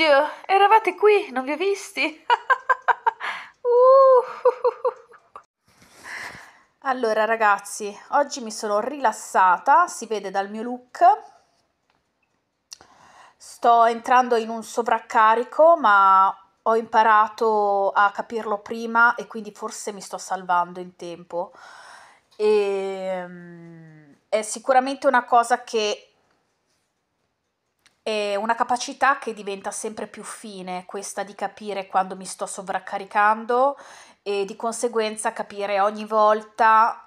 Oddio, eravate qui, non vi ho visti. uh. Allora ragazzi, oggi mi sono rilassata, si vede dal mio look. Sto entrando in un sovraccarico, ma ho imparato a capirlo prima e quindi forse mi sto salvando in tempo. E, ehm, è sicuramente una cosa che è una capacità che diventa sempre più fine, questa di capire quando mi sto sovraccaricando e di conseguenza capire ogni volta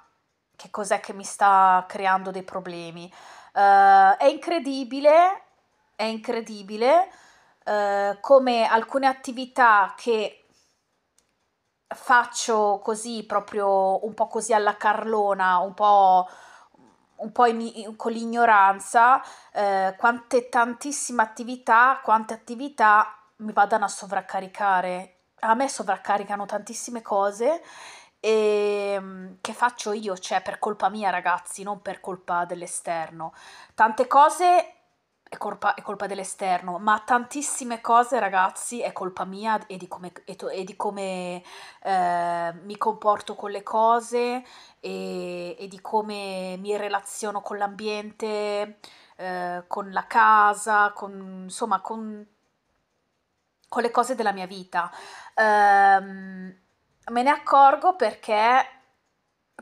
che cos'è che mi sta creando dei problemi. Uh, è incredibile, è incredibile uh, come alcune attività che faccio così, proprio un po' così alla carlona, un po' un po' in, con l'ignoranza eh, quante tantissime attività, quante attività mi vadano a sovraccaricare. A me sovraccaricano tantissime cose e, ehm, che faccio io, cioè per colpa mia ragazzi, non per colpa dell'esterno. Tante cose è colpa, è colpa, dell'esterno, ma tantissime cose, ragazzi, è colpa mia e di come, e to, e di come eh, mi comporto con le cose e, e, di come mi relaziono con l'ambiente, eh, con la casa, con, insomma, con, con, le cose della mia vita. Um, me ne accorgo perché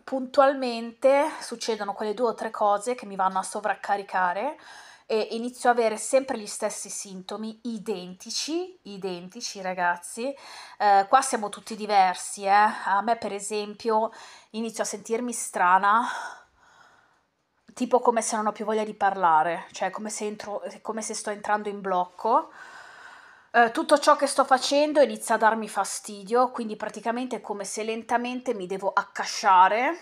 puntualmente succedono quelle due o tre cose che mi vanno a sovraccaricare e inizio a avere sempre gli stessi sintomi, identici, identici ragazzi. Eh, qua siamo tutti diversi, eh. A me per esempio inizio a sentirmi strana, tipo come se non ho più voglia di parlare, cioè come se, entro, come se sto entrando in blocco. Eh, tutto ciò che sto facendo inizia a darmi fastidio, quindi praticamente è come se lentamente mi devo accasciare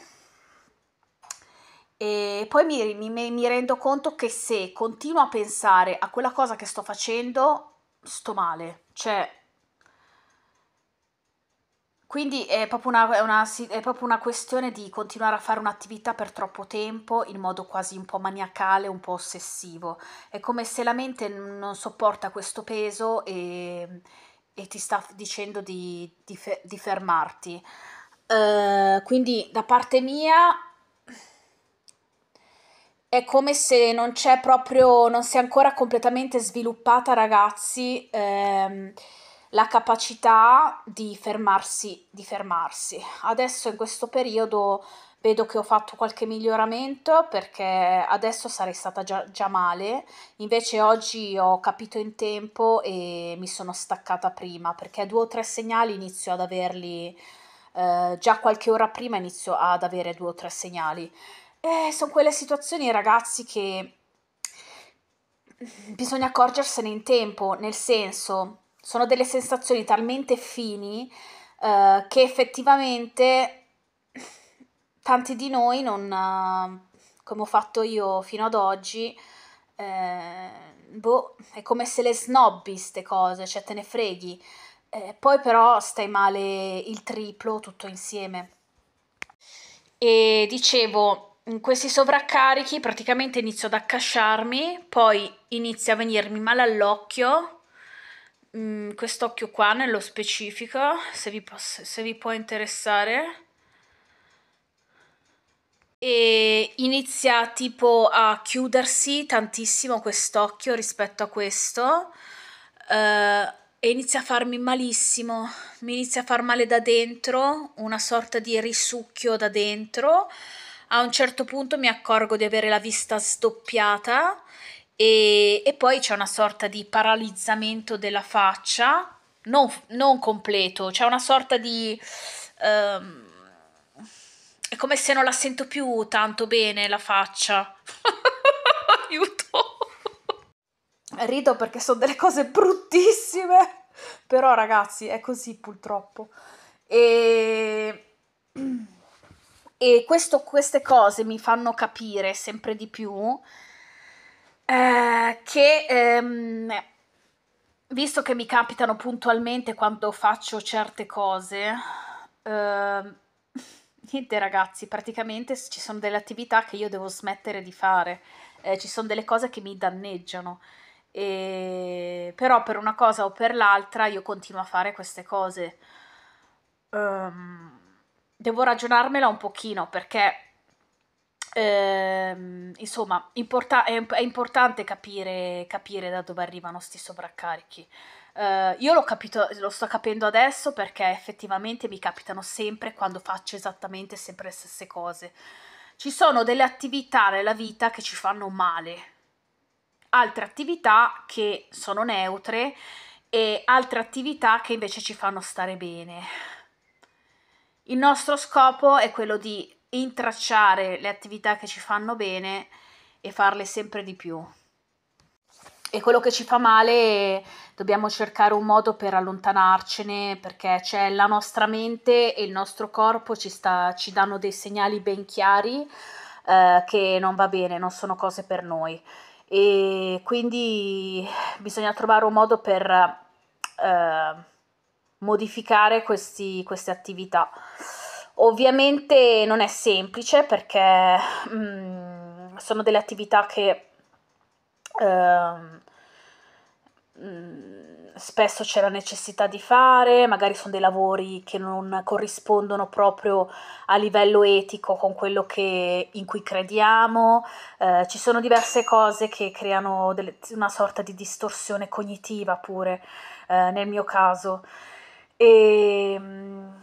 e poi mi, mi, mi rendo conto che se continuo a pensare a quella cosa che sto facendo, sto male. Cioè, quindi è proprio una, una, è proprio una, questione di continuare a fare un'attività per troppo tempo in modo quasi un po' maniacale, un po' ossessivo. È come se la mente non sopporta questo peso e, e ti sta dicendo di, di, di fermarti. Uh, quindi da parte mia è come se non c'è proprio, non si è ancora completamente sviluppata, ragazzi, ehm, la capacità di fermarsi, di fermarsi. Adesso in questo periodo vedo che ho fatto qualche miglioramento perché adesso sarei stata già, già male, invece oggi ho capito in tempo e mi sono staccata prima perché due o tre segnali inizio ad averli, eh, già qualche ora prima inizio ad avere due o tre segnali eh, sono quelle situazioni, ragazzi, che bisogna accorgersene in tempo, nel senso, sono delle sensazioni talmente fini eh, che effettivamente tanti di noi non, eh, come ho fatto io fino ad oggi, eh, boh, è come se le snobbi queste cose, cioè te ne freghi. Eh, poi però stai male il triplo tutto insieme. E dicevo, questi sovraccarichi praticamente inizio ad accasciarmi, poi inizia a venirmi male all'occhio, mm, quest'occhio qua nello specifico, se vi, posso, se vi può interessare. E inizia tipo a chiudersi tantissimo quest'occhio rispetto a questo. Uh, e inizia a farmi malissimo, mi inizia a far male da dentro, una sorta di risucchio da dentro a un certo punto mi accorgo di avere la vista sdoppiata e, e poi c'è una sorta di paralizzamento della faccia, non, non completo, c'è una sorta di... Um, è come se non la sento più tanto bene la faccia. Aiuto! Rido perché sono delle cose bruttissime, però ragazzi è così purtroppo. E... E questo, queste cose mi fanno capire sempre di più eh, che ehm, visto che mi capitano puntualmente quando faccio certe cose, eh, niente ragazzi, praticamente ci sono delle attività che io devo smettere di fare, eh, ci sono delle cose che mi danneggiano. E... Però per una cosa o per l'altra io continuo a fare queste cose. Um devo ragionarmela un pochino perché ehm, insomma importa- è, è, importante capire, capire, da dove arrivano questi sovraccarichi. Eh, io l'ho capito, lo sto capendo adesso perché effettivamente mi capitano sempre quando faccio esattamente sempre le stesse cose. Ci sono delle attività nella vita che ci fanno male, altre attività che sono neutre e altre attività che invece ci fanno stare bene il nostro scopo è quello di intracciare le attività che ci fanno bene e farle sempre di più. E quello che ci fa male dobbiamo cercare un modo per allontanarcene perché c'è la nostra mente e il nostro corpo ci, sta, ci danno dei segnali ben chiari eh, che non va bene, non sono cose per noi. E quindi bisogna trovare un modo per eh, modificare questi, queste attività. Ovviamente non è semplice perché mh, mm, sono delle attività che eh, spesso c'è la necessità di fare, magari sono dei lavori che non corrispondono proprio a livello etico con quello che, in cui crediamo, eh, ci sono diverse cose che creano delle, una sorta di distorsione cognitiva pure eh, nel mio caso. E, mm,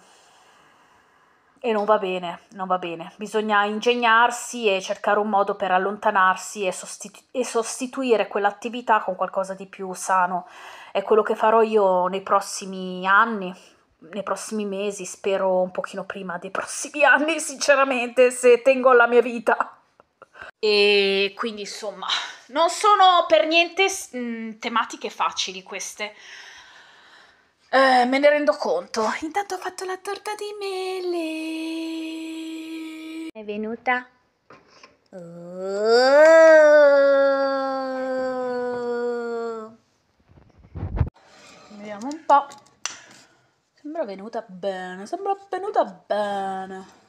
e non va bene, non va bene. Bisogna ingegnarsi e cercare un modo per allontanarsi e, sostitu- e, sostituire quell'attività con qualcosa di più sano. È quello che farò io nei prossimi anni, nei prossimi mesi, spero un pochino prima dei prossimi anni, sinceramente, se tengo alla mia vita. E quindi insomma, non sono per niente mh, mm, tematiche facili queste. Eh, me ne rendo conto. Intanto ho fatto la torta di mele. È venuta? Oh. Vediamo un po'. Sembra venuta bene, sembra venuta bene.